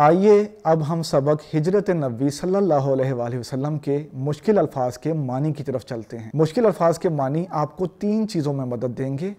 आइए अब हम सबक हिजरत नबी सल्लल्लाहु अलैहि वसल्लम के मुश्किल अल्फाज के मानी की तरफ चलते हैं मुश्किल अल्फाज के मानी आपको तीन चीज़ों में मदद देंगे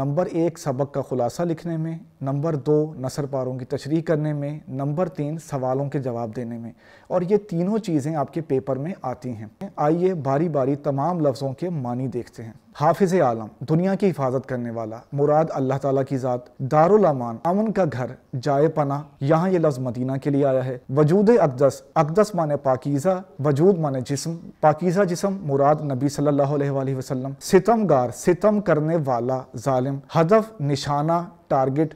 नंबर एक सबक का खुलासा लिखने में नंबर दो नसर पारों की तशरी करने में नंबर तीन सवालों के जवाब देने में और ये तीनों चीज़ें आपके पेपर में आती हैं आइए बारी बारी तमाम लफ्ज़ों के मानी देखते हैं हाफिज आलम दुनिया की हिफाजत करने वाला मुराद अल्लाह ताला की ज़ात दारुलमान अमन का घर जाए पना यहाँ ये लफ्ज़ मदीना के लिए आया है वजूद अकदस अकदस माने पाकिज़ा वजूद माने जिसम पाकिज़ा जिसम मुराद नबी सल्लल्लाहु अलैहि वसल्लम सितमगार सितम करने वाला जालिम हदफ निशाना टारगेट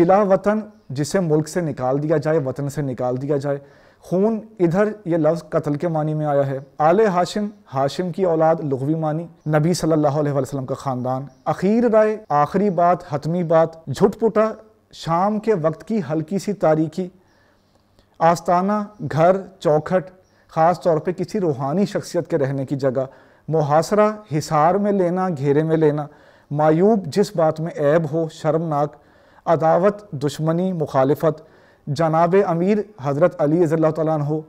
जिला वतन जिसे मुल्क से निकाल दिया जाए वतन से निकाल दिया जाए खून इधर ये लफ्ज़ कत्ल के मानी में आया है आल हाशिम हाशिम की औलाद लघवी मानी नबी सल्लल्लाहु अलैहि वसल्लम का ख़ानदान अखीर राय आखिरी बात हतमी बात झुटपुटा शाम के वक्त की हल्की सी तारीखी आस्ताना घर चौखट ख़ास तौर पे किसी रूहानी शख्सियत के रहने की जगह मुहासरा हिसार में लेना घेरे में लेना मायूब जिस बात में ऐब हो शर्मनाक अदावत दुश्मनी मुखालफत जनाब अमीर हज़रत अली रज़ी तु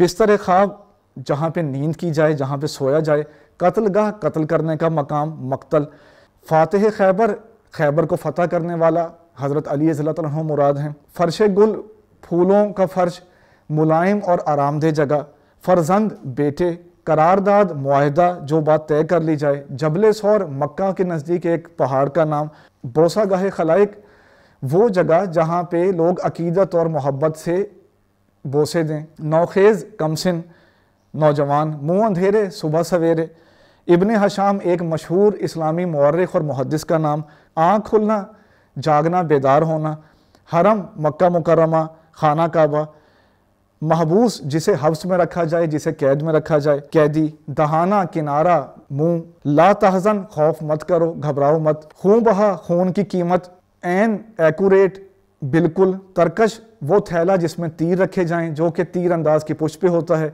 बिस्तर ख्वाब जहाँ पे नींद की जाए जहाँ पे सोया जाए गह कत्ल करने का मकाम मकतल फातह खैबर खैबर को फतह करने वाला हज़रत अली रज़ी मुराद हैं फ़र्श गुल फूलों का फ़र्श मुलायम और आरामदेह जगह फ़र्जंद बेटे करारदाद माहदा जो बात तय कर ली जाए जबले सौर मक्का के नज़दीक एक पहाड़ का नाम बोसा गाह खलाइक वो जगह जहाँ पे लोग अकीदत और मोहब्बत से बोसे दें नौखेज़ कमसिन नौजवान मुँह अंधेरे सुबह सवेरे इबन हशाम एक मशहूर इस्लामी मौरख और मुहदस का नाम आँख खुलना जागना बेदार होना हरम मक्का मुकरमा खाना काबा महबूस जिसे हफ्स में रखा जाए जिसे कैद में रखा जाए कैदी दहाना किनारा मुंह ला तहजन खौफ मत करो घबराओ मत खून बहा खून की कीमत एन एक्यूरेट बिल्कुल तरकश वो थैला जिसमें तीर रखे जाएं जो कि तीर अंदाज की पुष्ट पे होता है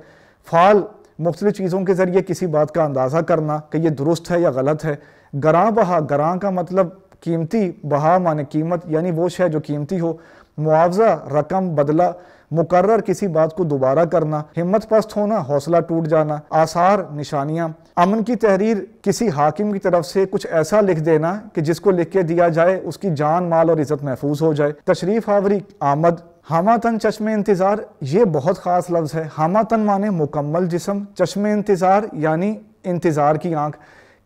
फाल मुख्तलिफ़ चीज़ों के ज़रिए किसी बात का अंदाज़ा करना कि यह दुरुस्त है या गलत है ग्रां बहा ग्रां का मतलब कीमती बहा माने कीमत यानी वो शायद जो कीमती हो मुआवजा रकम बदला मुकर्र किसी बात को दोबारा करना हिम्मत पस्त होना हौसला टूट जाना आसार निशानियां अमन की तहरीर किसी हाकिम की तरफ से कुछ ऐसा लिख देना कि जिसको लिख के दिया जाए उसकी जान माल और इज्जत महफूज हो जाए तशरीफ आवरी आमद तन चश्म इंतज़ार ये बहुत ख़ास लफ्ज़ है हमातन माने मुकम्मल जिसम चश्मे इंतज़ार यानी इंतज़ार की आंख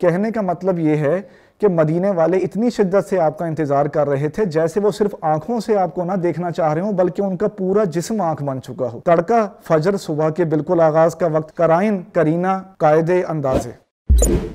कहने का मतलब ये है कि मदीने वाले इतनी शिद्दत से आपका इंतज़ार कर रहे थे जैसे वो सिर्फ आंखों से आपको ना देखना चाह रहे हो बल्कि उनका पूरा जिसम आंख बन चुका हो तड़का फजर सुबह के बिल्कुल आगाज का वक्त कराइन करीना कायदे अंदाजे